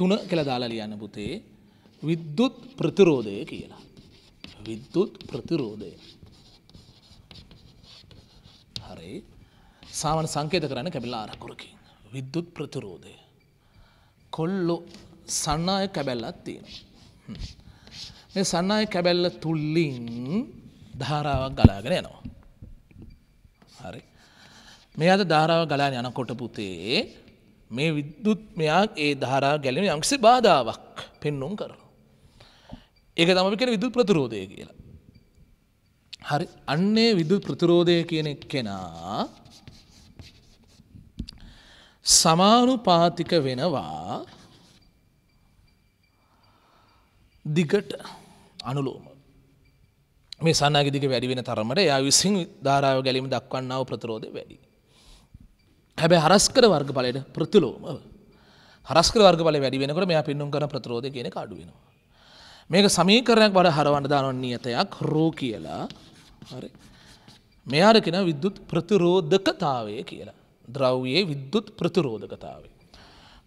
තුන කළ දාලා ලියන්න පුතේ විද්දුත් ප්‍රතිරෝධය කියලා. විද්දුත් ප්‍රතිරෝධය. හරි සාමන සංකේත කරන්න කැබිල්ලා ආරකුරකින්. විද්දුත් ප්‍රතිරෝධය. කොල්ලො සන්නාය කැබැල්ලත් තියෙන. මේ සන්නාය කැබැල්ල තුල්ලින් ධාරාවක් ගලාගෙන යනවා. හරි. මේ අද ධාරාව ගලාන යනකොට පුතේ මේ විද්දුත්මයක් ඒ ධාරා ගැලෙන යම්කිසි බාධාවක් පෙන්නුම් කරනු. ඒක තමයි කියන විදුත් ප්‍රතිරෝධය කියලා. හරි අන්නේ විදුත් ප්‍රතිරෝධය කියන කෙනා සමානුපාතික වෙනවා දිගට අනුලෝම මේ සන්නගේ දිග වැඩි වෙන තරමට එයා විසින් ධාරාව ගැලීම දක්වන්නාව ප්‍රතිරෝධය වැඩි. හැබැ හරස්කර වර්ග පලයට ප්‍රතිලෝම හරස්කර වර්ග පල වැඩි වෙනකට මෙයා පෙන්නුම් කර ප්‍රතිරෝධ කියන කඩුවෙනවා. මේක සමීකරණයක් බඩ හරවන්න දානොන් නියතයක් රෝ කියලා මෙයාර කෙන විද්‍යුත් ප්‍රතිරෝධකතාවය කියලා ද්‍රව්යේ විද්‍යුත් ප්‍රතිරෝධකතාවේ.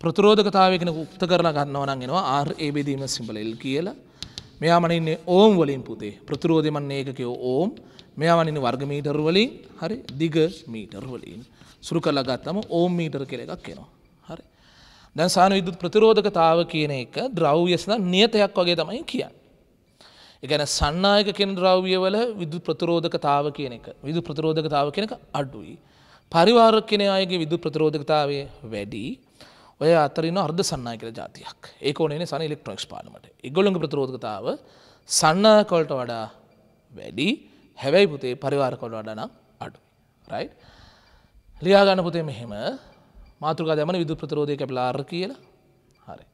ප්‍රතිරෝධකතාවයකෙන උක්ත කරලා ගන්නවනන් එෙනවා ආර් ඒබේදීම සිම්බලල් කියලා මෙයා මනින්නේ ඕම් වලින් පුතේ ප්‍රතිරෝධමන් ඒකකයෝ ඕම් මෙයා වනින්න වර්ගමීටර් වලින් හරි දිග මීටර් වලින්. සුරු කරලා ගත්තම ඕම් මීටර් කෙර එකක් කෙනවා හරි දැන් සාන විදුත් ප්‍රතිරෝධකතාව කියන එක ද්‍රව්‍යසන නියතයක් වගේ තමයි කියන්න එකන සන්නායක කෙන ද්‍රව්‍යවල විදු ප්‍රතිරෝධකතාව කියන එක විදු ප්‍රතිරෝධකතාව කෙනක අඩුයි පරිවාරක් කෙන අයගේ විදු ප්‍රතිරෝධකතාවය වැඩි ඔය අතරන අර්ධ සන්නා කර ජාතියක් ඒක ඕනේ සන ඉලෙක්ට්‍රොක්ස් පාලමට ඉගොලඟ ප්‍රතිරෝධකතාව සන්නාකොල්ට වඩා වැඩි හැවැයි පුතේ පරිවාරකොට වඩනම් අඩු රයිට් ලියාගන්න පුතේ මෙහෙම මාතෘකා දැමන විදුත් ප්‍රතිරෝධය කැපිලා අර කියලා හරි.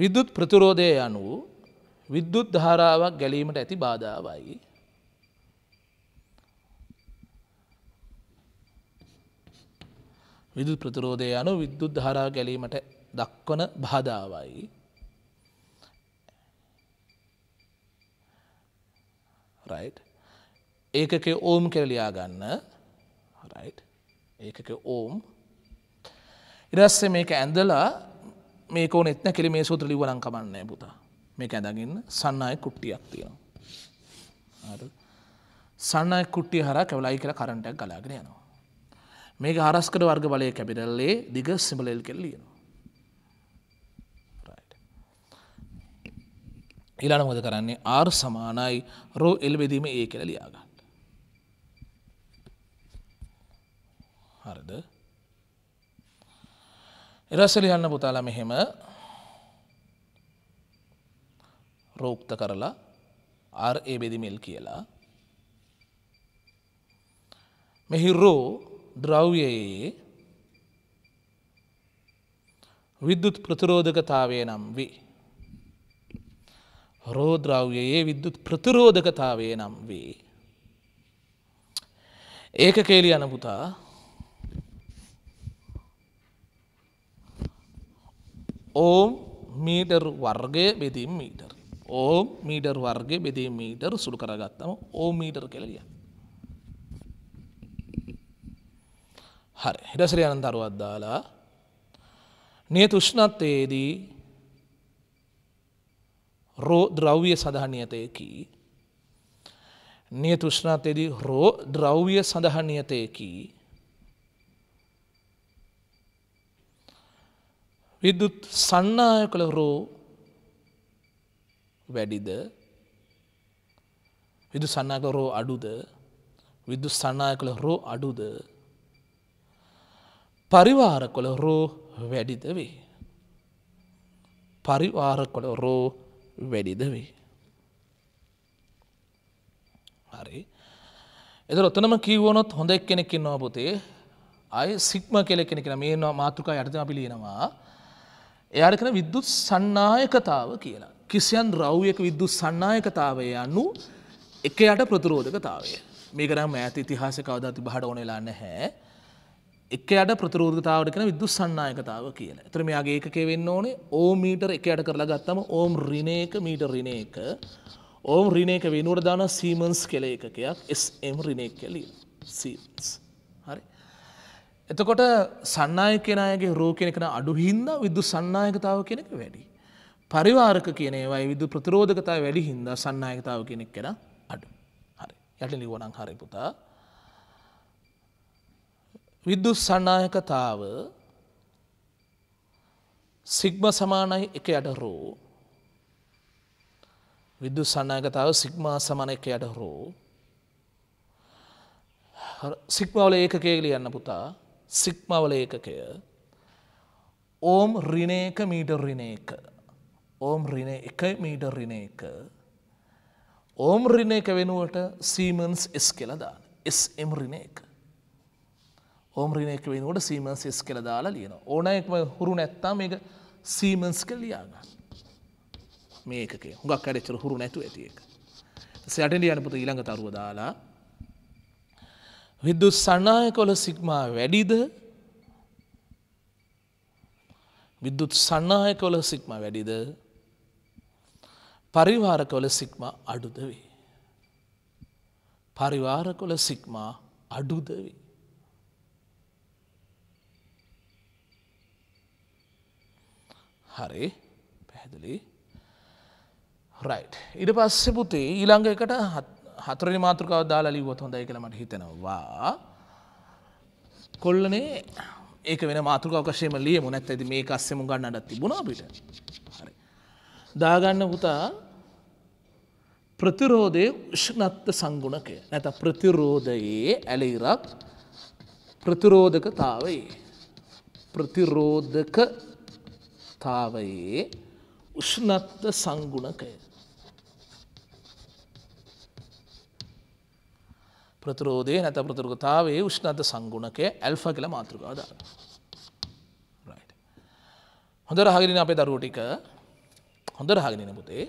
විදුත් ප්‍රතිරෝධය යනු විද්දුත් ධාරාවක් ගැලීමට ඇති බාධාවයි. විදුත් ප්‍රතිරෝධය යනු විද්දුත් ධාරා ගැලීමට දක්වන බාධාවයි. ඒකක ඕම් කෙරලියා ගන්න ඒකක ඕම් ඉරස්සේ මේක ඇඳලා මේක නෙත්න කෙලි මේ සූත්‍ර ලිවලං කමන්නේ පුතා මේක ඇඳගන්න සන්නය කුට්ටියක් තියෙනවා සන්නය කුට්ටිය හර කැවලයි කියලා කරටක් ගලාගෙන යනවා මේක හරස්කට වර්ග බලය කැපිටල්ලේ දිග සිමලෙල් කෙල්ලියනවා ඊලාන මොද කරන්නේ ආර් සමානයි රෝ එල්බෙදීම ඒ කෙලලියාග හරිද එරස ලියන්න පුතාල මෙහෙම රෝක්ත කරලා ආර් ඒ බෙදිමෙල් කියලා මෙහි රෝ ද්‍රව්යයේ විද්දුත් ප්‍රතිරෝධකතාවය නම් වී රෝද්‍රව්යයේ විද්දුත් ප්‍රතිරෝධකතාවේ නම් වේ. ඒක කේලි අනපුතා ඕම් මීටර් වර්ගය බෙදීම් මීටර් ඕම් මීටර් වර්ගය බෙදීම් මීටර් සුළු කරගත්තම ඕ මීටර් කෙලලිය හරි හිටසරි අනන් දරුවත් දාලා නිය තුෂ්ණත්තයේදී රෝ ද්‍රව්‍ය සඳහනියතයකි නිය තුෂ්ණත්තයේදී රෝ ද්‍රව්‍ය සඳහනියතයකි විදුත් සන්නාය කළ රෝ වැඩිද විදු සන්නාක රෝ අඩුද විදු සන්නාය කළ රෝ අඩුද පරිවාර කොළ රෝ වැඩිද වේ. පරිවාර කොළ රෝ වැඩිද වේ. හරි එද ඔතනම කීවනොත් හොඳ එක් කෙනෙක් ඉන්නවා පොතේ අය සික්ම කෙලෙ කෙනෙ මේ මාතෘකා යටතම පිලියෙනවා එයාට කරන විද්‍යුත් සන්නායකතාව කියලා. කිසියන් රෞ්යක විද්‍යුත් සන්නායකතාවය යනු එක යට ප්‍රතිරෝධකතාවය. මේක නම් ඈත ඉතිහාස කවදාති බහට ඕනෙලා නැහැ. එක යට ප්‍රතිරෝධතාවට කරන විද්‍යුත් සන්නායකතාව කියලා. එතන මෙයාගේ ඒකකේ වෙන්න ඕනේ ඕම් මීටර් එක යට කරලා ගත්තම ඕම් ඍණ එක මීටර් ඍණ එක ඕම් ඍණ එක වෙනුවට දාන සීමන්ස් කියලා එකකයක් SM ඍණ එක කියලා. සීමන්ස් එතකොට සන්නාය කෙනයගේ රෝ කෙනෙකන අඩු හින්ද විදු සන්නායකතාව කෙනෙක වැඩි. පරිවාරක කියනේවයි විදු ප්‍රතිරෝධකතා වැඩි හින්ද සන්නායකතාව කෙනෙක් කෙන අඩු හරි යට ලිවනං හරිපුතා. විද්දු සන්නායකතාව සිග්ම සමානයි එක යට රෝ විද්දු සන්නායකතාව සිග්මා සමන එක යට රෝ සික්මවල ඒකකේගලි යන්න පුතා සික්මවල ඒකකය ඕම් රිනේක මීටර් රිනේක ඕම් රින එක මීටර් රිනේක ඕම් රිනේක වෙනුවට සීමන්ස් එස් කෙලදාන එස් එම් රිනේක ඕම් රිනේක වෙනුවට සීමන්ස් එස් කෙලදාලා ලියන ඕන එක්ම හුරු නැත්තා මේක සීමන්ස් කෙල් ලියාගන්න මේකේ හුඟක් අඩච්චර හුරු නැතු ඇති එක සැටලියන පුත ඊළඟ තරුව දාලා විදුස් සනාය කොළ සිග්මා වැඩිද විදුත් සන්නාය කොළ සික්ම වැඩිද පරිවාර කොළ සික්ම අඩුද වේ. පරිවාර කොළ සික්මා අඩුද වේ. හරි පැහැදිලි ඉඩ පස්සෙ පුතේ ඊළඟ එකට හත් හතරනි මාතෘකාව දාලා ලිව්වොත් හොඳයි කියලා මට හිතෙනවා කොල්ලනේ ඒක වෙන මාතෘකාවකශයම ලියමු නැත් ඇති මේ අස්සෙම ගන්නටත් තිබුණා අපිට හරි දාගන්න පුතා ප්‍රතිරෝධය ෂ්නත්ත සංගුණකය නැත ප්‍රතිරෝධයේ ඇලිරක් ප්‍රතිරෝධකතාවයේ ප්‍රතිරෝධක තාවයේ උෂ්නත්ත සංගුණකය ප්‍රතරෝධය නැත ප්‍රතරගතාවේ උෂ්ණත සංගුණකය ඇල්ෆ කියල මාතෘකාව දාර. හොඳ රහගෙන අපේ දරුව ටික හොඳ රහගෙන පුතේ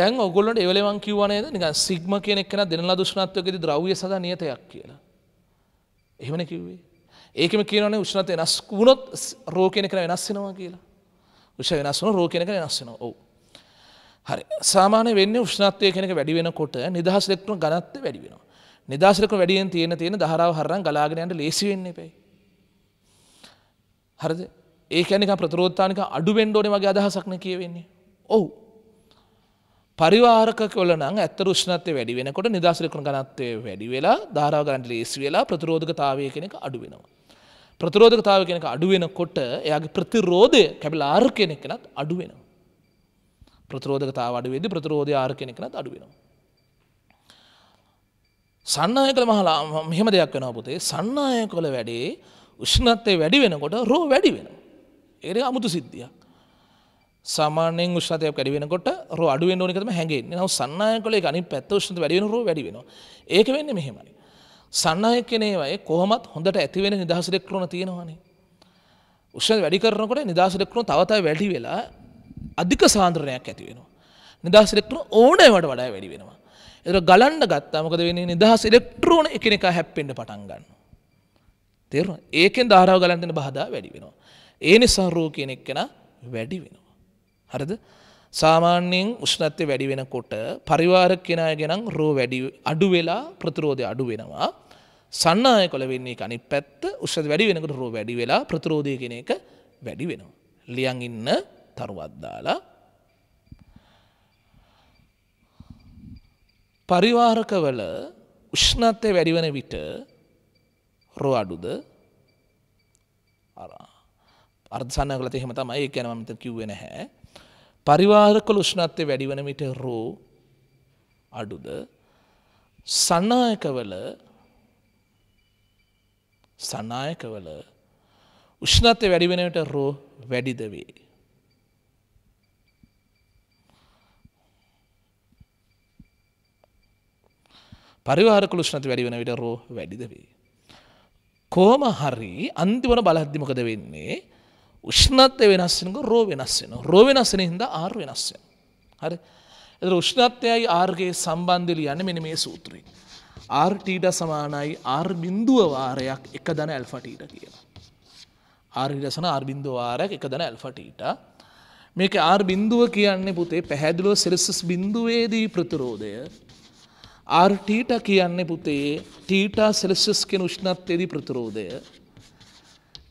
දැන් ඔගොල්ලට එවලවන් කිවනේද නික සිග්ම කෙනෙක් කෙන දෙනලා දුෂ්ණත්වකෙති ද්‍රව්‍ය සඳ නියතයක් කියලා. එහෙමන කිව්වේ. ඒකම කියනේ උෂ්ණත වෙනස් වුණොත් රෝකෙන කර වෙනස්සෙනවා කියලා. උෂ වෙනස් වන රෝකෙන කර වෙනස්සෙනවා ඔවු. හරි සාමානය වෙන්න උෂ්ණත්වය කෙනෙක වැඩි වෙනකොට නිදහස් එෙක්ටන ගනත්ත වැඩි වෙනවා. නිදසරක වැඩියෙන් තියෙන තියෙන දහරාව හරන් ගලාගෙනයන්ට ලේසිවෙන්න එපයි. හරද ඒකැනික ප්‍රතරෝත්තානික අඩුවෙන්ඩෝන වගේ අදහසක්න කියවෙන්නේ. ඔවු. පරිවාරකවලන ඇත ෘෂ්ණත්ය වැඩි වෙනකොට නිදසරකන ගනත්වය වැඩි වෙලා ධාරාගන්ට ලේසි වෙලා ප්‍රතිරෝධකතාවය කෙනෙක අඩු වෙනවා. ප්‍රතිරෝධකතාව කෙනෙක අඩුවෙන කොට එයාගේ ප්‍රතිරෝධය කැබිල ආර් කෙනෙක් කෙනත් අඩුවෙනවා. ප්‍රතිරෝධකතාව අඩුවේද ප්‍රතිරෝධ ආර් කෙනෙක් නත් අඩුවෙනවා. සන්නය කළ මහලා මෙහෙම දෙයක් වෙන පුතේ සන්නය කොළ වැඩේ උෂ්ණත්තේ වැඩි වෙනකොට රෝ වැඩි වෙන. ඒර අමුතු සිද්ධිය. සාමානෙන් උෂ්තය වැඩිවෙනකොට රෝ අඩුවෙන් ඕනිකම හැගේ නව සන්නය කොළේ ගනි පැත්ත ෂ්ත වැඩිෙන රෝ වැඩිවෙන ඒක වෙන්න මෙහෙමයි. සන්නය කෙනේවයි කොහමත් හොඳට ඇතිවෙන නිදහසරෙක්කරුණ තියෙනවානේ. උෂ්ණ වැඩි කරනකොට නිදහසරෙක්කරුණු තවතයි වැඩි වෙලා අධික සාන්ද්‍රණයක් ඇතිවෙනවා. නිදහසරෙක්කරු ඕනෑ වට වඩා වැඩි වෙනවා. එර ගලන්න ගත්තා මොකද වෙන්නේ නිදහස් ඉලෙක්ට්‍රෝන එකිනෙක හැප්පෙන්න පටන් ගන්න. තේරුණා? ඒකෙන් ධාරාව ගලන් දෙන බාධා වැඩි වෙනවා. ඒ නිසා රෝ කියන එක්කෙන වැඩි වෙනවා. හරිද? සාමාන්‍යයෙන් උෂ්ණත්වය වැඩි වෙනකොට පරිවාර කෙනාගෙන රෝ වැඩි අඩු වෙලා ප්‍රතිරෝධය අඩු වෙනවා. සන්නාය කොළ වෙන්නේ අනිත් පැත්ත උෂ්ණත්වය වැඩි වෙනකොට රෝ වැඩි වෙලා ප්‍රතිරෝධය කියන එක වැඩි වෙනවා. ලියන් ඉන්න තරුවක් දාලා පරිවාරකවල උෂ්ණත්වය වැඩිවන විට රෝ අඩුද අර්ධසන්න කලත එහෙම තමයි ඒ ගැන මත කිව්වෙන හැ පරිවාරකල උෂ්ණත්වය වැඩිවන විට රෝ අඩුද සන්නායකවල සනායකවල උෂ්ණත්වය වැඩිවෙනට රෝ වැඩිද වේ පරිවාර කළුෂ්ණති වැඩි වෙන විට රෝ වැඩිද වේ. කෝම හරි අන්තිවන බලහද්දිමකද වෙන්නේ උෂ්ණත්ය වෙනස්සෙනක රෝ වෙනස් වෙන රෝ වෙනස්සෙන හිද ආර් වෙනස් වෙන. හරි උෂ්ණත්යයි ආර්ගේ සම්බන්ධලි යන්න මෙන මේ සූත්‍රී. ආර්ටීඩ සමානයි ආර් බින්දුව වාරයක් එක දන ඇල්ෆටීට කියලා. ආර්ඩසන ආර්බින්දු වාරයක් එක දන ඇල්ෆටීට මේක ආර් බින්දුව කියන්නේ පුතේ පැහැදිලුව සිරසස් බින්දුවේදී ප්‍රතිරෝධය ආර් ටීට කියන්නේ පුතේ ටීටා සෙලසිස් කියන උෂ්ණත්වයේදී ප්‍රතිරෝධය.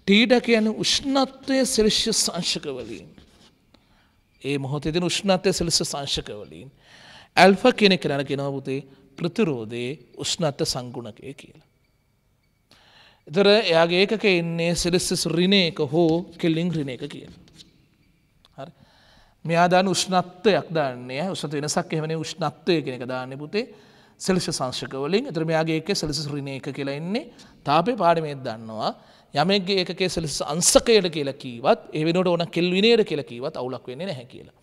ටීට කියන්නේ උෂ්ණත්වය සෙල්සියස් අංශක වලින්. ඒ මොහොතේදී උෂ්ණත්වය සෙල්සියස් අංශක වලින්. ඇල්ෆා කියන එක කියනවා පුතේ ප්‍රතිරෝධයේ උෂ්ණත්ව සංගුණකය කියලා. එතර එයාගේ ඒකක එන්නේ සෙලසිස් ඍණයක හෝ කෙලින් ඍණයක කියලා. හරි. මෙයා දාන උෂ්ණත්වයක් දාන්නේ උෂ්ණත්ව වෙනසක් එහෙමනේ උෂ්ණත්වය කියන එක දාන්නේ පුතේ සෙලිස සංශකවලින් එතර මෙයාගේ එක සෙලිස රිණයක කියලෙන්නේ තාපේ පාඩමේත් දන්නවා යමගේ ඒකේ සෙලිස අංසකයට කියලා කීවත් ඒ වෙනට ඕන කෙල් විනේර කියලා කීවත් අවුලක් වෙන්නේ නැහැ කියලා.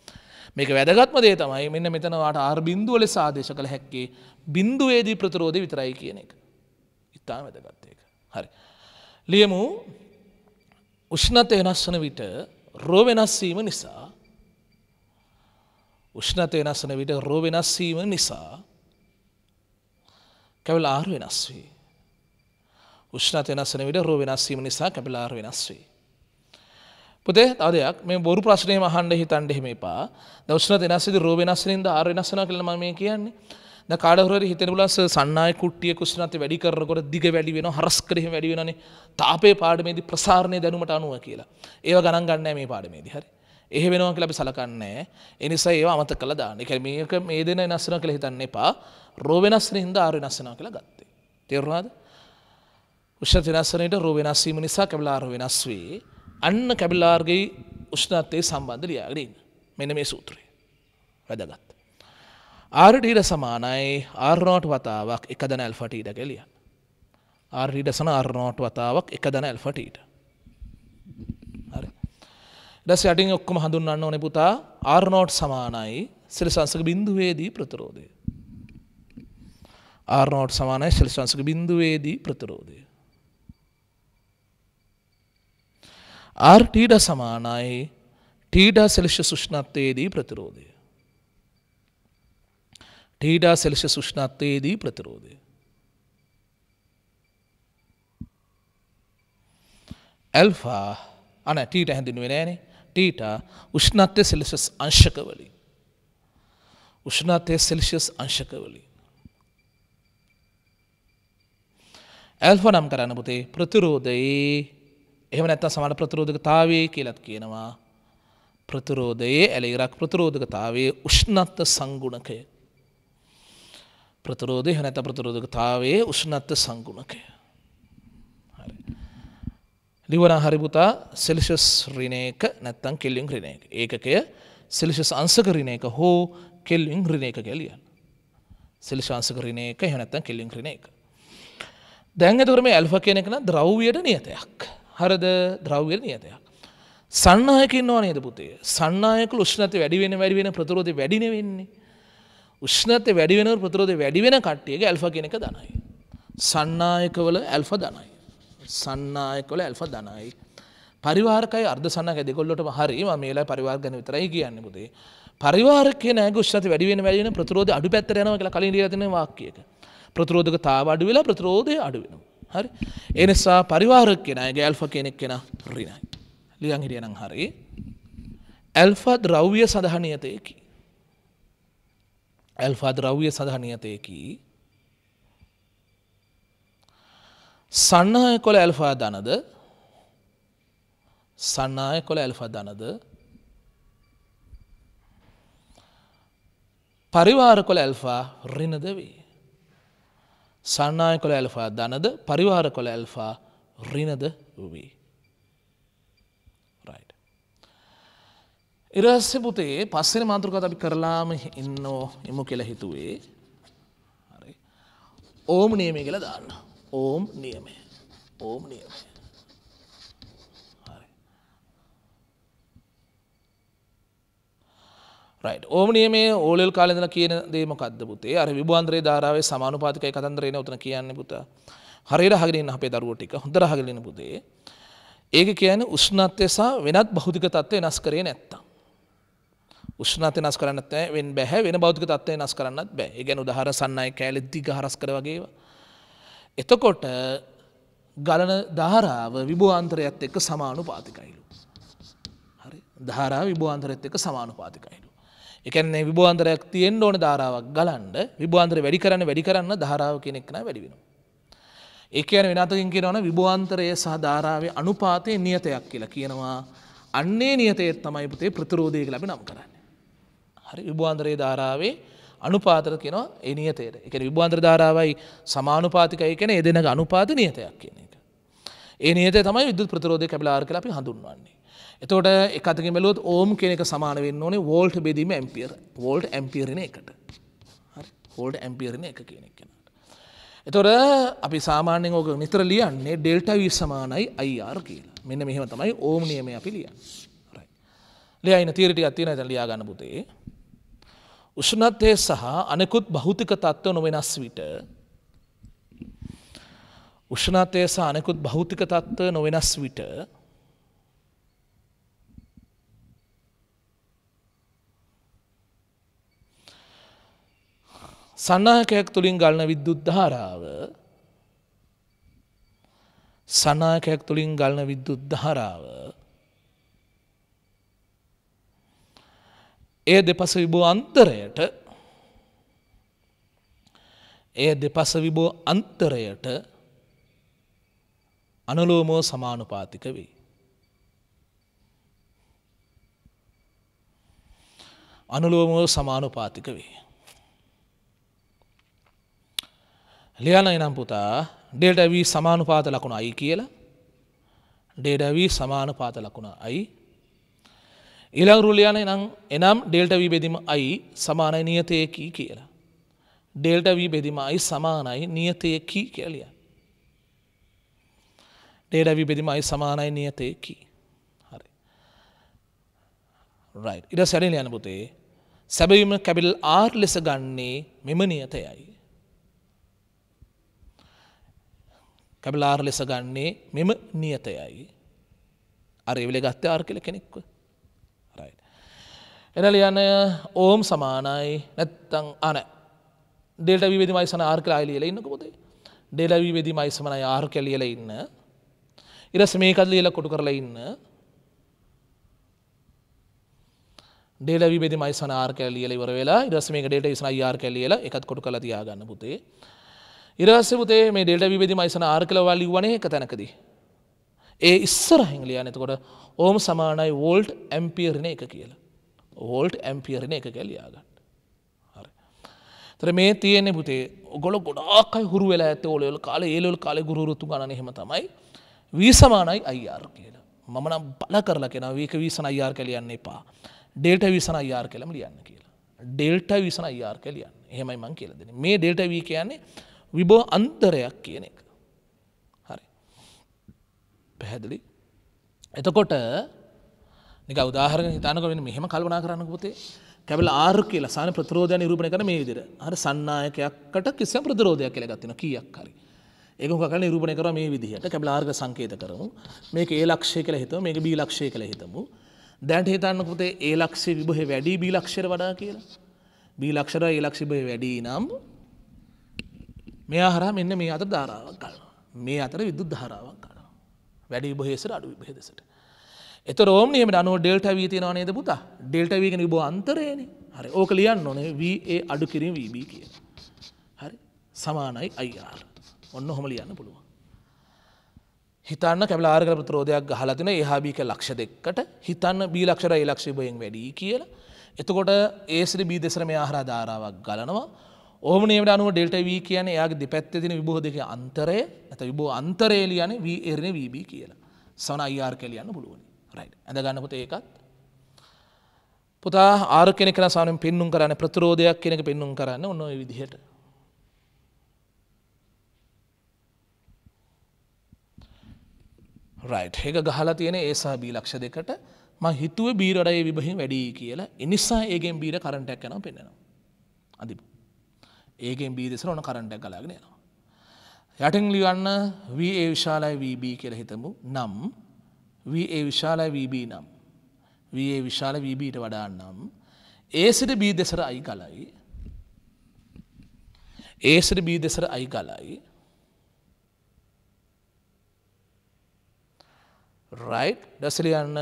මේක වැදගත්ම දේ තමයි මෙන්න මෙතනවාට ආර් බින්දුවල සාදේශ කළ හැක්කේ බින්දුවේදී ප්‍රතිරෝධය විතරයි කියන එක. ඉතා වැදගත් ඒක. හරි. ලියමු උෂ්ණත වෙනස් වන විට රෝ වෙනස්වීම නිසා උෂ්ණත වෙනස් වන විට රෝ වෙනස්වීම නිසා කැවිලාර වෙනස් වී. උෂ්ණත වෙනස්සන විට රෝ වෙනස්වීම නිසා කැපිලාර වෙනස් වී. පුතේ තවදයක් මේ බොරු ප්‍රශ්නය මහන්ඩ හිතන්ඩ එහෙම එපා දෞෂ්ණ දෙනස්සද රෝ වෙනස්සනින්ද ආර වෙනස්සන කළම මේ කියන්නේ ද කාඩහර හිතනලස සන්නයි කුට්ටිය කුෂ්නති වැඩි කරකොට දිග වැඩි වෙන හරස් කරහ වැඩි වෙනනේ තාපේ පාඩමේදී ප්‍රසාරණය දැනුමට අනුව කියලා ඒව ගණන් ගන්න මේ පාඩමේදී හරි එහ වෙනවා කියලා අපි සලකන්නේ. ඒ නිසා ඒව අමතක කරලා දාන්න. ඒ කියන්නේ මේක මේ දෙන වෙනස් වෙනවා කියලා හිතන්න එපා. රෝ වෙනස් වෙන හින්දා ආර වෙනස් වෙනවා කියලා ගත්තේ. තේරුණාද? උෂ්ණත වෙනස් වෙන විට රෝ වෙනස් වීම නිසා කැබිලාර වෙනස් වේ. අන්න කැබිලාර්ගේ උෂ්ණත්වයේ සම්බන්ධ ලියාගෙන ඉන්න. මෙන්න මේ සූත්‍රය. වැදගත්. ආර් ඩීට සමානයි ආර් නෝට් වතාවක් එක දන ඇල්ෆා ටීට කියලා ලියන්න. ආර් ඩීට සමාන ආර් නෝට් වතාවක් එක දන ඇල්ෆා ටීට. ඊටස් යටින් ඔක්කොම හඳුන්වන්න ඕනේ පුතා ආර්නෝට් සමානයි සෙල්සියස්ක බිඳුවේදී ප්‍රතිරෝධය. ආර්නෝට් සමානයි සෙල්සියස්ක බිඳුවේදී ප්‍රතිරෝධය. R ටීඩ සමානයි ටීඩ සෙල්සිය සුෂ්ණත්වයේදී ප්‍රතිරෝධය. ටීඩ සෙල්සිය සුෂ්ණත්වයේදී ප්‍රතිරෝධය. ඇල්ෆා අන ටීට හැඳින්ුවේ නෑනේ ටීට උෂ්ණත්වය සෙලිසස් අංශකවලි. උෂ්ණත්වය සෙලිෂස් අංශකවලි. ඇල්ෆ නම් කරන්න පුතේ ප්‍රතිරෝධයේ එහම නැත්ත සමට ප්‍රතිරෝධකතාවේ කියලත් කියනවා. ප්‍රතිරෝධයේ ඇලිරක් ප්‍රතිරෝධකතාවේ උෂ්ණත්ත සංගුණකය. ප්‍රතිරෝධය හැනැත ප්‍රතිරෝධකතාවේ උෂ්ණත්ත සංගුණකය. හරි. ලිවරා හරිපුතා සෙලිෂස් රිනේක නැත්තං කෙල්ලින් රිනේක ඒකකය සෙලිෂස් අංසක රිනේක හෝ කෙල්ලින් රිනේක ගැලියන් සෙලිෂාංසක රිනේක හැනැත්තන් කෙල්ලින් රිනේක දැන් එතුකරම ඇල්ෆ කෙනෙකන ද්‍රව්වයට නියතයක් හරද ද්‍රව්වයට නියතයක් සන්නහයකින්නවා නේද පුතේ සන්නයක උෂ්නත වැඩිවෙන වැඩිවෙන ප්‍රතුරෝධ වැඩින වෙන්නේ උෂ්නත වැඩිවෙන ප්‍රතුරෝධ වැඩිවෙන කට්ටියගේ ඇල්ෆ කෙනෙක දනයි සන්නායකවල ඇල්ෆ දනයි සන්නායකොල ඇල්ෆ දනයි. පරිවාර්කයි අර්ධ සන්නක දෙකොල්ලට හරි මේලා පරිවාර්ගන විතරයි කියන්න පුදේ. පරිවාරක නෑ ගුෂ්ත වැඩිවෙන වැඩින ප්‍රතිරෝධ අඩු පැත්තර යනවා කියලා කලින් ලියලා තියෙන වාක්‍යයක. ප්‍රතිරෝධක තාව අඩු වෙලා ප්‍රතිරෝධය අඩු වෙනවා. හරි. ඒ නිසා පරිවාරක කෙනාගේ ඇල්ෆා කෙනෙක් කෙනා ඍණයි. ලියන් හිටියනම් හරි. ඇල්ෆා ද්‍රව්‍ය සඳහනියතේකි. ඇල්ෆා ද්‍රව්‍ය සඳහනියතේකි. සන්නහය කොළ ඇල්ෆා දනද සන්නාය කොළ ඇල්ෆා දනද පරිවාර කොළ ඇල්ෆා රිනද වී. සන්නාය කොළ ඇල්ෆා දනද පරිවාර කොළ ඇල්ෆා රිනද වී. ඉරස්ස පුතේ පස්සෙන මාතෘකත් අපි කරලාම ඉන්නෝ එමු කෙළ හිතුවේ ඕම නියමේ කියලා දාන්න. ඕම් නියමය ඕම් නියමය ඕම නියමේ ඕලෙල් කාලෙදන කියන දේමකක්ද පුතේ අර විබන්ද්‍රේ ධාරාවේ සමානුපාතිකයි කතන්දරේන උතන කියන්න පුතා හරියට හගෙන අපේ දරුවෝ ටික හොඳට හගලෙන පුතේ ඒක කියන්නේ උෂ්ණත්වය සහ වෙනත් භෞතික තත්ත්වය වෙනස් කරේ නැත්තම් උෂ්ණත්වය වෙනස් කරන්නත් වෙන්න බෑ වෙන භෞතික තත්ත්වය වෙනස් කරන්නත් බෑ ඒ කියන්නේ උදාහරණ සන්නයි කැලේ දිග හරස් කර වගේවා එතකොට ගලන ධාරාව විභවාන්තරයත් එක්ක සමානු පාතිකයිලු. හරි ධාරා විභවාන්තරයත් එක්ක සමානු පාතිකයිලු. එකන්නේ විභවාන්තරයක් තියෙන් ඕන ධාරාවක් ගලන්ඩ විභවාන්තර වැඩි කරන්න වැඩි කරන්න ධාරාව කෙනෙක්න වැඩිවෙන. එකන වෙනතකින් කියනවන විභවාන්තරයේ සහ ධාරාවේ අනුපාතය නියතයක් කියලා කියනවා අන්නේ නියතයත් තමයි පුතේ ප්‍රතිරෝධයක ලබි නම් කරන්න. හරි විභවාන්තරයේ ධාරාවේ අනුපාතර කියනවා එනියතයට එක විබ්වාන්ත්‍ර ධාරාවයි සමානුපාතිකය කෙන එදෙන අනුපාත නියතයක් කියන එක. ඒ නියත තමයි විදු ප්‍රතරෝධය කැබිලාර කල අපි හඳුන්වන්නේ. එතෝට එකතක මෙලොත් ඕම් කෙනෙක සමානවෙන්න ඕනේ වෝල්ට් බෙදීම ඇම්පියර් වෝල්ට් ඇම්පිරණ එකට හෝල්ඩ් ඇම්පිරණ එක කියනෙක් කෙනට. එතොර අපි සාමාන්‍යෙන් ඕක නිතර ලියන්නේ ඩෙල්ට වී සමානයි අයිR කියලා මෙන්න මෙහෙම තමයි ඕම් නියම අපි ලියන්. ලියයින තීරටි අත්තින ඇතැ ලියා ගන්න පුතේ උෂ්ණත්වය සහ අනෙකුත් භෞතික තත්ත්වන වෙනස් විට උෂ්ණත්වය සහ අනෙකුත් භෞතික තත්ත්ව නොවෙනස් විට සන්නායකයක් තුළින් ගලන විද්‍යුත් ධාරාව සනායකයක් තුළින් ගලන විද්‍යුත් ධාරාව ඒ දෙපස විබෝ අන්තරයට ඒ දෙපස විබෝ අන්තරයට අනලෝමෝ සමානුපාතික වෙයි. අනුලෝමෝ සමානුපාතික වේ. ලියන එනම් පුතා ඩෙල්ටවී සමානුපාත ලකුණ අයි කියලා ඩෙඩවී සමානුපාත ලකුණ අයි ඊළඟ රුලියන නම් එනම් ඩෙල්ට වී බෙදිම අයි සමානයි නියතයකි කියලා. ඩෙල්ට වී බෙදිම අයි සමානයි නියතයකි කියලිය. ඩේඩ වී බෙදිම අයි සමානයි නියතයකි. හරි. රයි ඉඩ සැරිල් යන පුතේ සැබවීම කැබිල් ආර් ලෙස ගන්නේ මෙම නියතයයි. කැබිලාර් ලෙස ගන්නේ මෙම නියතයයි. අර එවිල ගත්ත ආර් කල කෙනෙක්ව එන ලියන්න ඕම් සමානයි නැත්තං අන ඩෙල්ට විවිධ මයිසන ආර්කලා ලියල ඉන්න කොතේ ඩෙල විවිධ මයිසමන ආර් කැලියල ඉන්න ඉරස් මේකත් ලියල කොටු කරලා ඉන්න ඩෙල විබෙද මයිසන ආර් කැලියල ඉවර වෙලා ඉරස් මේක ඩේට ඉස්න ආර් කැලියල එකත් කොටු කලා තියාගන්න පුතේ ඉරස්ස පුතේ මේ ඩෙල්ට විබෙද මයිසන ආර් කලවා ලිව්වනේ එක තැනකදී ඒ ඉස්සර හැංගලියන එතකොට ඕම සමානයි වෝල්ට් ඇම්පියරණ එක කියලා වෝල්ට් ඇම්පියරණ එක කැලියාගන්න. තර මේ තියනෙ පුතේ ගොල ගොඩාක්කයි හුරු වෙලා ඇත ඕලෙල් කාල ඒලොල් කාලෙ ගුරුතු ගන හෙම තමයි වීසමානයි අයියාර් කියලා. මම නම් බල කරලා කෙන වීක වීසන අයියාර් කලියන්න එපා. ඩේට විසන අයියාර් කෙළම ලියන්න කියලා. ඩෙල්ට විසන අයියාර් කලියන්න හෙමයි මං කියලදෙන මේ ඩෙල්ට වී කියන්නේ විබෝ අන්තරයක් කියන එක. හරි. පැහැදිලි. එතකොට නික උදාහරණ හිතනක වෙන මෙහෙම කල්පනා කරන්න පොතේ කැබල ආරු කියලා සාන ප්‍රතිරෝධය නිරූපණය කරන මේ විදිහට. අර සන්නායකයක්කට කිසියම් ප්‍රතිරෝධයක් කියලා ගන්න තියෙනවා කීයක් හරි. ඒක මොකක් කරලා නිරූපණය කරනවා මේ විදිහට. කැබල ආර්ග සංකේත කරමු. මේක A ලක්ෂය කියලා හිතමු. මේක B ලක්ෂය කියලා හිතමු. දැන්ට හිතන්න පුතේ A ලක්ෂය විභවය වැඩි B ලක්ෂයට වඩා කියලා. B ලක්ෂර A ලක්ෂය විභවය වැඩි නම් මෙයා හරහා මෙන්න මේ අතර ධාරාවක් ගන්නවා. මේ අතර විදුත් ධාරාවක් ගන්නවා. වැඩි විභවයේ සිට අඩු විභවයේ දෙසට. එත රෝමණයමට අනුව ඩෙල්ට වී තියෙනවා නේද පුතා ඩෙල්ට වීගෙන බෝ අන්තරයන හරි ඕක ලියන්න ඕනේ වී ඒ අඩු කිරින් වීබී කියන හරි සමානයි අයිආර් ඔන්න හොම ලියන්න පුළුවන් හිතන්න කැල ආර්ග ප්‍රෝධයක් හලතින ඒහාබීක ලක්ෂ දෙක්කට හිතන්න බී ලක්ෂර ඒ ලක්ෂිපයෙන් වැඩී කියලා එතකොට ඒසිරි බී දෙසරම ආහර ධාරාවක් ගලනවා ඕම නේට අනුව ඩෙල්ට වී කියන යාගේ දෙපැත්ත තින විබෝධ දෙක අන්තරය ඇත විබෝ අන්තරේලියන වී එරණ වීබී කියලා සන අයිආර් කලියන්න පුළුවනි ඇඳ ගන්නකොට ඒකත් පුතා ආර කෙනෙ කරසානෙන් පෙන්නුම් කරන්න ප්‍රතිරෝධයක් කෙනෙක පෙන්නුම් කරන්න ඔන්න විදිහයට රයිට් ඒක ගහලා තියෙන ඒසා බී ලක්ෂ දෙකට ම හිතුව බීරඩයේ විබහි වැඩී කියලා එනිසා ඒගෙන් බීර කරටක් යන පෙන්නවා. අධි ඒගෙන් බීදෙසර ඕන කරටක් කලාගෙන යනවා. යටන් ලියන්න වඒ විශාලයි වීබී කියල හිතමු නම් වඒ විශාල වීබී නම් වඒ විශාල වීබීට වඩා නම් ඒසිට බී දෙසර අයි කලයි ඒසිට බී දෙසර අයි කලයි රයි් ඩසලියන්න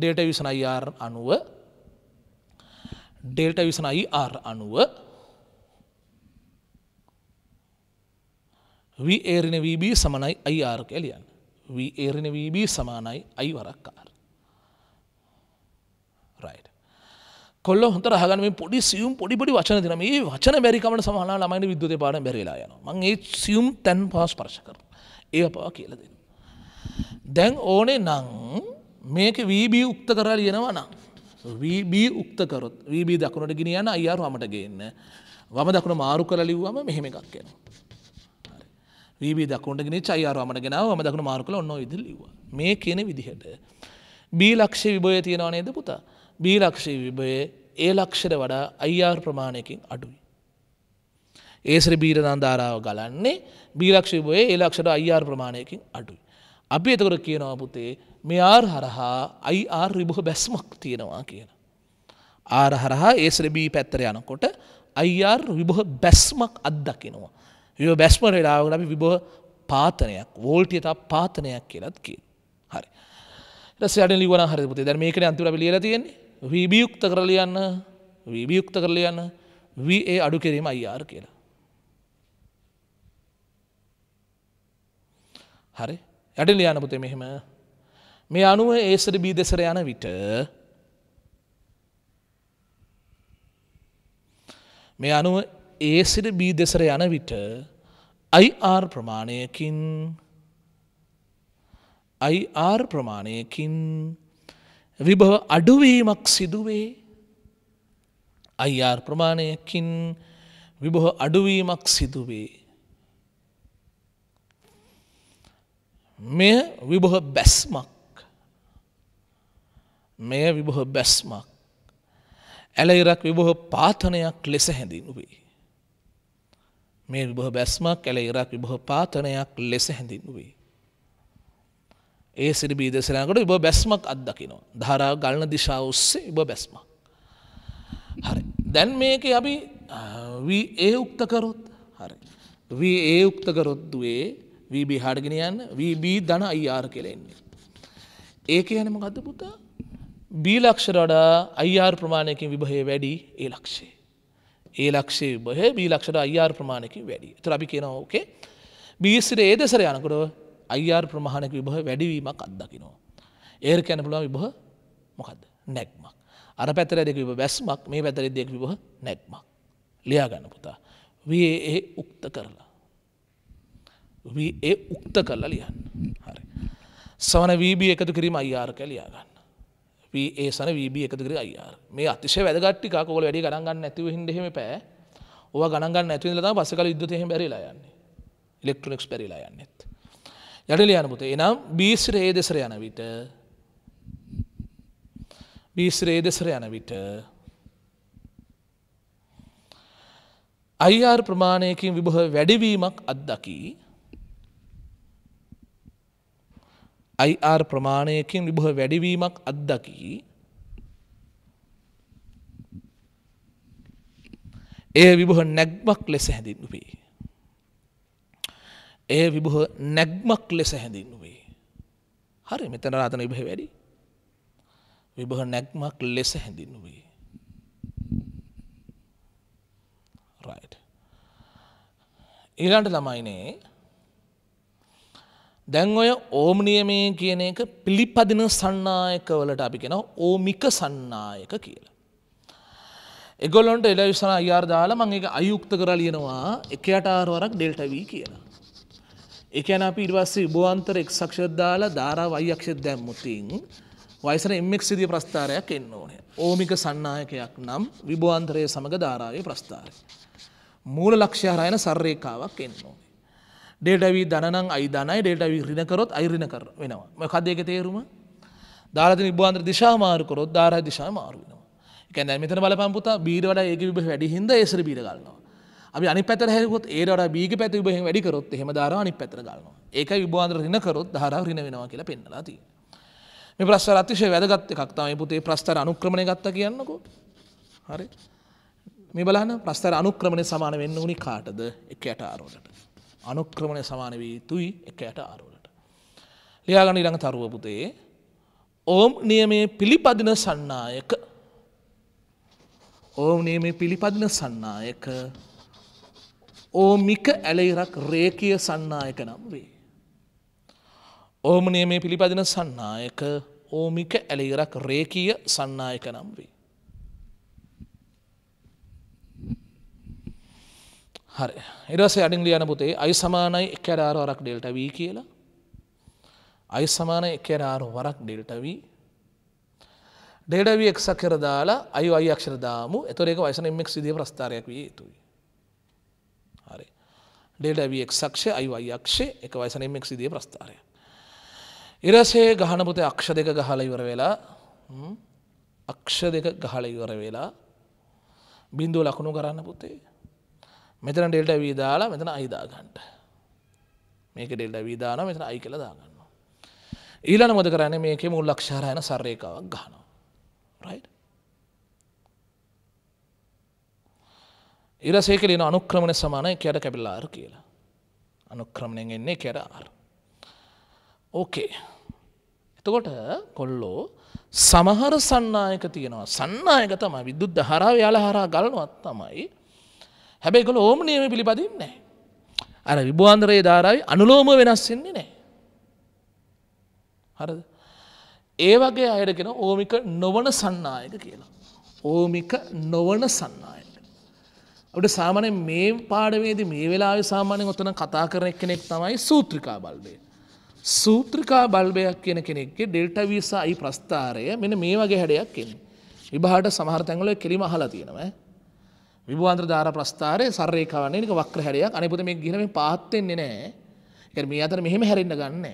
ඩේට විසන අයිR අනුව ඩෙල්ට විසන අයිR අනුව වඒරණ වීබී සමනයි අයිR කෙලියන්න ඒරණ වීබ සමානයි අයි වරක්කාර. රයි. කොල්ල හොට රහගම පොඩි සියම් පොඩිපොඩි වචන තින මේ වචන බැරිකමට සහලා ළමයින විද්‍යත පාඩ බැරිලා යන මං ඒ සියම් තැන් පහස් පර්ශ කර ඒ අපවා කියල දෙන්න. දැන් ඕනේ නං මේක වීබී උක්ත කරලා ලියනවා නම්. වීබී උක්තකරොත් වීබී දකුණට ගෙන යන අයාරු හමට ගන්න වම දකුණ මාරු කර ලිව්වම මෙහෙම එකක් කියනවා. වීබී දකුණටගෙන චයියාරවාමට ගෙනාව ම දකුණු මාර්කල ඔන්න ඉදිල් ලිවා මේ කියන විදිහට. බී ලක්ෂ විභය තියෙනවා නේද පුතා. බී ලක්ෂී විභයේ ඒ ලක්ෂර වඩා අයිආර් ප්‍රමාණයකින් අඩුයි. ඒසරි බීරනන්ධාරාව ගලන්නේ බීලක්ෂිපුයේ ඒ ලක්ෂට අයිආර් ප්‍රමාණයකින් අඩුයි. අපි එතකොට කියනවා පුතේ මෙයාර් හරහා අයිආර් රිබහ බැස්මක් තියෙනවා කියන. ආර හරහා ඒසරබී පැත්තර යනකොට අයිආර් විබහ බැස්මක් අත්දකිනවා. ඒ බැස්ම වෙලාවකට අපි විබහ පාතනයක් වෝල්ටිය තා පාතනයක් කියලත් කිය හරි රසයට ලිවන හරිපුතේ දැ මේකට අන්තුරට ලියලා තියෙන්නේ වීබියුක්ත කරලියන්න වීබියුක්ත කරලියන්න වී ඒ අඩු කිරීම අයිආර් කියලා හරි යට ලියන පුතේ මෙහෙම මේ අනුව ඒසට බී දෙසර යන විට මේ අනුව ඒ සිට බී දෙසර යන විට අයිR ප්‍රමාණයකින් අයිR ප්‍රමාණයකින් විභව අඩුවීමක් සිදුවේ අයිR ප්‍රමාණයකින් විබොහ අඩුවීමක් සිදුවේ. මෙය විබොහ බැස්මක් මෙය විබොහ බැස්මක් ඇලයිරක් විබොහ පාතනයක් ලෙස හැඳිනුවේ. මේ විභහ බැස්මක් ඇල ඉරක් විභහ පාතනයක් ලෙස හැඳින්වුවේ. ඒ සිරිබී දෙසරකට ඉබ බැස්මක් අත්දකිනවා. ධරා ගලන දිශා ඔස්සේ ඉබ බැස්මක්. හරි. දැන් මේක අපි ඒ උක්තකරොත් හරි. වී ඒ උක්තකරොත්දුවේ වීබී හාඩගෙන යන්න වීබී දන අයිආර් කෙලෙන්නේ. ඒක යනම ගත පුතා බීලක්ෂර වඩා අයිආර් ප්‍රමාණයකින් විභහය වැඩි ඒ ලක්ෂේ. ඒ ලක්ෂේ බහ බී ලක්ෂට අයිර් ප්‍රමාණයකින් වැඩි තර අපි කියනවා ඕකේ බීසිට ඒ දෙසර යනකොට අයිර් ප්‍රමාණක විභහ වැඩිවීමක් අත්දකිනවා. ඒර් කැන පුලා විභහ මොකද නැක්මක්. අර පැතර දෙක විබ බැස්මක් මේ පැතරි දෙක් විබහ නැක්මක් ලියා ගන්න පුතා. වී ඒ උක්ත කරලා. වී ඒ උක්ත කරලා ලියන්න හරි. සවන වීබී එකතු කිරීම අයිආර් කැලියා ගන්න. ඒ සන වීබ එකතිකර අයියා මේ අතිශය වැදගට්ටික කොල වැඩි ගණගන්න ඇතිව හිදහෙම පෑ ඔ ගණගන්න ඇතිවලතා පස කල යුද්ධතයහ බැරිලා යන්න ඉලෙක්ට්‍රොනික්ස් පෙරිලා යන්නෙත් යටල යනපුතේ එනම් බීස්ර ඒ දෙසර යන විට බීස්රේ දෙසර යන විට අයිර් ප්‍රමාණයකින් විබහ වැඩවීමක් අත්දකිී අයිR ප්‍රමාණයකින් විභව වැඩිවීමක් අත්දකි එය විභහ නැක්මක් ලෙස හැඳින්නුවේ. එය විභහ නැක්මක් ලෙස හැඳින්නුවේ. හරි මෙතන රාතන විභහ වැඩි විභහ නැක්මක් ලෙස හැඳින්නුවේ. ඊළන්ට ළමයිනේ දැන් ඔය ඕම් නියමය කියන එක පිළිපදින සන්නායක වලට අපි කෙන ඕමික සන්නායක කියලා. එගොලොන්ට එල විසන අයාර්දාල මං එක අයුක්ත කර ලියනවා එක අටාරවරක් ඩෙල්ට වී කියලා. එකන අපි ඉඩවස්සේ බෝන්තර එක් සක්ෂද්දාල ධාරා වයික්ෂ දැම්මුතින් වයිසන එමෙක් සිදිය ප්‍රස්ථාරයක් එන්න ඕනේ. ඕමික සන්නායකයක් නම් විභෝන්තරය සමඟ ධාරාවේ ප්‍රස්ථාරය. මූල ලක්ෂ්‍යහරයන සර්රේකාවක් එන්න ඕනේ. ඩේටවී දනං අයිධනයි ඩේටවී රිනකරොත් අයිරින කර වෙනවා මකදයක තේරුම ධාරති නිබ්වාන්ද්‍ර දිශාමාරකොරොත් ධාරයි දිශාමාරු වෙනවා එකැන මෙතන බලපම් පුතා බීර වඩ ඒක විබ වැඩි හිද ඒසර බීර ගන්නවා අපි අනි පැත හැකොත් ඒට බීග පැති බහ වැඩිකරොත් හෙම ධාරනි පැතර ගන්නවා ඒක විබවාන්ද්‍ර රිනකරොත් ධාරා රින වෙනවා කියලා පෙන්නලාති මේ ප්‍රස්තර අතිශය වැදගත්ත එකක්තාවයි පුතේ ප්‍රස්ථර අනුක්‍රමණය ගත්ත කියන්නකෝ හරි මේ බලන්න ප්‍රස්ථර අනුක්‍රමණය සමාන වෙන්න උනි කාටද එක ඇටාරෝටට අනුක්‍රමණය සමාන වී තුයි එකයට ආරුවලට. ලියාගණ ඉළඟ තරුවපුතේ ඕම් නියමේ පිළිපදින සන්නායක ඕම් නියමේ පිළිපදින සන්නායක ඕමික ඇලෙයිරක් රේකය සන්නායක නම් වේ. ඕමනය මේ පිළිපදින සන්නායක ඕමික ඇලෙයිරක් රේකීය සන්නායක නම් වේ. හරි එරස අඩිංගලි යන පුතේ අයි සමානයි එකර ආර වරක් ඩෙල්ට වී කියලා අයි සමානය එකර ආරු වරක් ඩෙල්ට වී ඩෙඩවී එක්සක් කර දාලා අයි අයි අක්ෂර දාමු එතොරේක වයිසන එමක් සිදිය ප්‍රස්ථාරයක් විය යුතුයි හරි ඩෙඩවී එක්ක්ෂය අයි අයි අක්ෂය එක වයිසන එමක් සිදිය ප්‍රස්ථාරය ඉරසේ ගහනපුතේ අක්ෂ දෙක ගහල ඉවර වෙලා අක්ෂ දෙක ගහල ඉවර වෙලා බින්දුව ලකුණු කරන්න පුතේ මෙතන ඩෙල්ට වී දාලා මෙතන අයිදාගන්ට මේක ඩෙල්ට වීදාන මෙතන අයි කළ දාගන්න ඊලන මොද කරන්න මේක මුල් ලක්ෂාරයන සර්රේකාවක් ගහනවා රයි ඉරසේකලන අනුක්‍රමණ සමානය කැට කැපිල්ලාර කියලා අනුක්‍රමණයෙන් එන්නේ කෙරාර ඕකේ එතකොට කොල්ලෝ සමහර සන්නායක තියෙනවා සන්නායක තමයි විදුද්ධ හරාව යාල හරා ගලනවත් තමයි හැබැයි කොළ ඕම නියම පිළිපදින්නේ නෑ. අර විභාන්දරයේ ධාරාව අනුලෝම වෙනස්සෙන්නේ නෑ. හරද ඒ වගේ අයටගෙන ඕමික නොවන සන්නායක කියලා. ඕමික නොවන සන්නායක. ඔට සාමානය මේ පාඩවේද මේ වෙලා සාමානය ඔතන කතා කරන කෙනෙක් තමයි සූත්‍රිකා බල්බය. සූත්‍රිකා බල්බයක් කියන කෙනෙක්ගේ ඩෙල්ට වීසා අයි ප්‍රස්ථාරය මෙන මේ වගේ හැඩයක් කෙන්නේ. විභාට සමහර තැංගල කෙලිම හලා තියෙනවා. විවාන්ත්‍ර ධාර ප්‍රස්ථාරය සර්රේකාවන්නේක වක්‍ර හැරයක් අනිපුත මේ ගිනම පාත්තෙන්නේ නෑ එක මේ අතර මෙහෙම හැරෙන්න්න ගන්න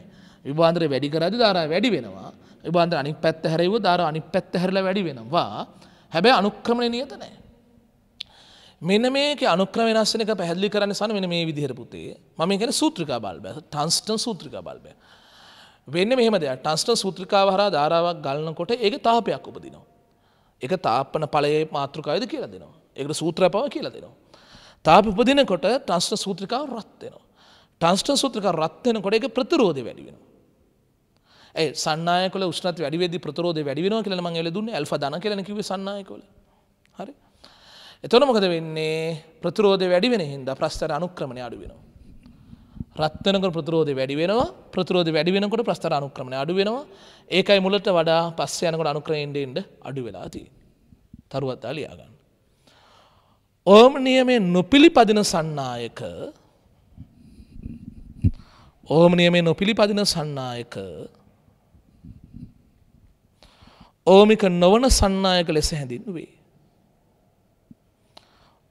විවාන්ත්‍රය වැඩි කරදි ධාර වැඩි වෙනවා විවාන්ත්‍ර අනි පැත්ත හැරව ධාර අනි පැත්ත හැරල වැඩි වෙනවා හැබැ අනුක්‍රමණය නියත නෑ මෙන මේක අනුක්‍රම වෙනස්සනක පැහැදිලි කරන්න සන වෙන මේ විදිහර පුතේ මම කෙන සූත්‍රිකා බල්බ ටන්ස්ටන් සූත්‍රිකා බල්බය වෙන්න මෙහමද ටන්ස්ට සූත්‍රිකා හර ධාරාවක් ගලන්නකොට ඒක තාපයක් උපදිනවා. එක තාපන පලයේ මාතෘකායද කියලා දෙනවා. එකට සූත්‍රපාව කියලා දෙනවා. තාප උපදිනකොට ට්‍රස්ට සූත්‍රිකාව රත්වෙනවා. ට්‍රස්ට සූත්‍රික රත්වෙන කොට එක ප්‍රතිරෝධ වැඩි වෙන. ඒ සන්නයකල උෂ්ණත් වැඩිවෙදි ප්‍රතරෝධ වැඩිවෙන කියලම එල දුන්න ඇල් දන කියලන කිව සන්නයකොල හරි එතොන මොකද වෙන්නේ ප්‍රතිරෝධ වැඩිවෙන හින්ද ප්‍රස්ථර අනුක්‍රමණ අඩු වෙනවා. රත්වනක ප්‍රතිරෝධ වැඩි වෙනවා ප්‍රතිරෝධ වැඩි වෙනකොට ප්‍රස්ථර අනුක්‍රමණ අඩු වෙනවා ඒකයි මුලට වඩා පස්ස යනකොට අනුක්‍රමණයෙන්ට අඩු වෙලා තියෙන්නේ. තරුවත් අලියාගන්න. ඕම නියමේ නොපිළිපදින සන්නායක ඕම නියමේ නොපිළිපදින සන්නායක ඕමික නොවන සන්නායක ලෙස හැඳින්වේ.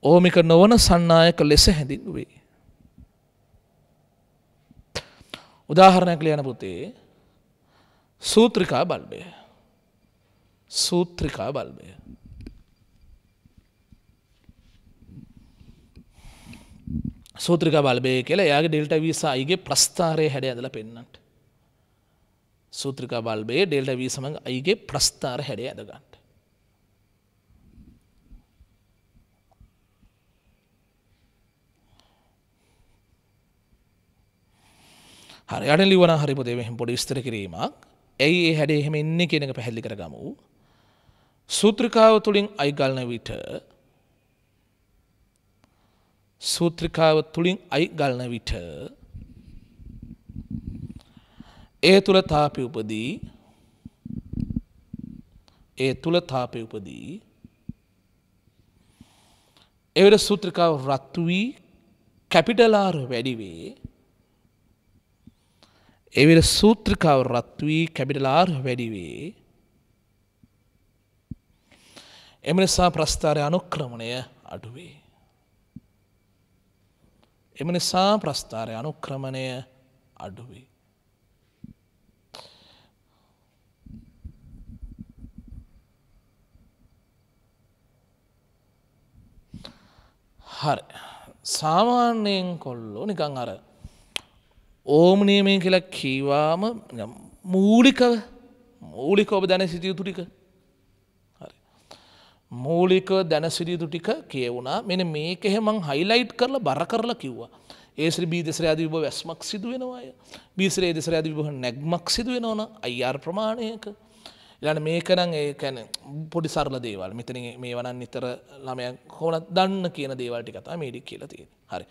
ඕමික නොවන සන්නායක ලෙස හැඳින්වේ. උදාහරණයක් ලියන පුතේ සූත්‍රිකා බල්බය සූත්‍රිකා බල්බය සූත්‍රික බලබය කියලා යාගේ ඩෙල්ට වීසායිගේ ප්‍රස්ථාරය හැඩ ඇදල පෙන්න්නට. සූත්‍රික බල්බේ ඩෙල්ට වී සමඟ අයිගේ ප්‍රස්ථාර හැඩ ඇදගන්නට. හරියට ලිවන හරිපතේ මෙහම පොඩි ස්තර කිරීමක් ඇයි ඒ හැඩ එහෙම ඉන්න කෙනෙක පැහැදිලි කර ගමු. සූත්‍රිකාව තුළින් අයිගල්න විට සූත්‍රිකාව තුළින් අයි ගලන විට ඒ තුළ තාපය උපදී ඒ තුළ තාපය උපදී එවිට සූත්‍රිකාව රත්තු වී කැපිටලාර වැඩිවේ එවිට සූත්‍රිකාව රත් වී කැපිටලාර් වැඩිවේ එම නිසා ප්‍රස්ථාරය අනුක්‍රමණය අඩුවේ එම නිසා ප්‍රස්ථාරය අනුක්‍රමණය අඩුවේ. හරි සාමාන්‍යයෙන් කොල්ලෝ නිකං අර ඕම නියමය කියලා කීවාම මූලිකව මූලික ඔබ දැන සිතියුතු ටික මූලික දැනසිරියදු ටික කියවුණා මෙන මේක එහෙමං හයිලයිට් කරලා බර කරලා කිව්වා. ඒශ්‍රි බීදෙසර අධිවිභ වැස්මක් සිදුවෙනවාය. බීසරේ දෙසර අධිවිභහ නැක්මක් සිදුවෙනවන අයිර් ප්‍රමාණයක. ඉලන මේකනං ඒකැන පොඩි සරල දේවල් මෙතන මේ වනන් නිතර ළමය හෝනත් දන්න කියන දේවල්ටි කතා මේඩික් කියලතිය හරි.